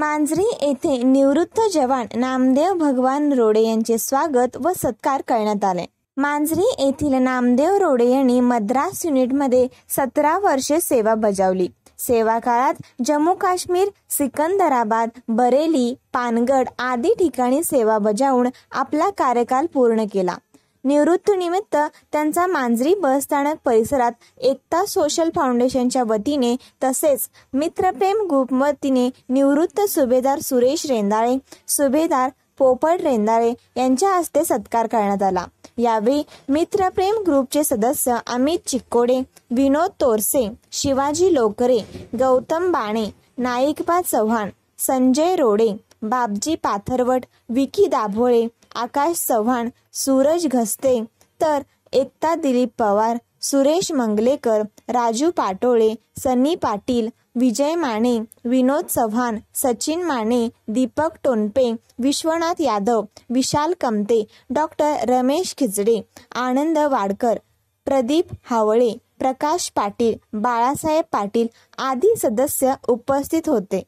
मांजरी येथे निवृत्त जवान नामदेव भगवान रोडे यांचे स्वागत व सत्कार करण्यात आले मांजरी येथील नामदेव रोडे यांनी मद्रास युनिटमध्ये सतरा वर्षे सेवा बजावली सेवा काळात जम्मू काश्मीर सिकंदराबाद बरेली पानगड आदी ठिकाणी सेवा बजावून आपला कार्यकाल पूर्ण केला निवृत्तीनिमित्त त्यांचा मांजरी बसस्थानक परिसरात एकता सोशल फाउंडेशनच्या वतीने तसेच मित्रप्रेम ग्रुप वतीने निवृत्त सुभेदार सुरेश रेंदाळे सुभेदार पोपट रेंदाळे यांच्या हस्ते सत्कार करण्यात आला यावेळी मित्रप्रेम ग्रुपचे सदस्य अमित चिक्कोडे विनोद तोरसे शिवाजी लोकरे गौतम बाणे नाईकबा चव्हाण संजय रोडे बाबजी पाथरवट विकी दाभोळे आकाश चव्हाण सूरज घसते तर एकता दिलीप पवार सुरेश मंगलेकर राजू पाटोळे सनी पाटील विजय माने विनोद चव्हाण सचिन माने दीपक टोनपे विश्वनाथ यादव विशाल कमते डॉक्टर रमेश खिचडे आनंद वाडकर प्रदीप हावळे प्रकाश पाटील बाळासाहेब पाटील आदी सदस्य उपस्थित होते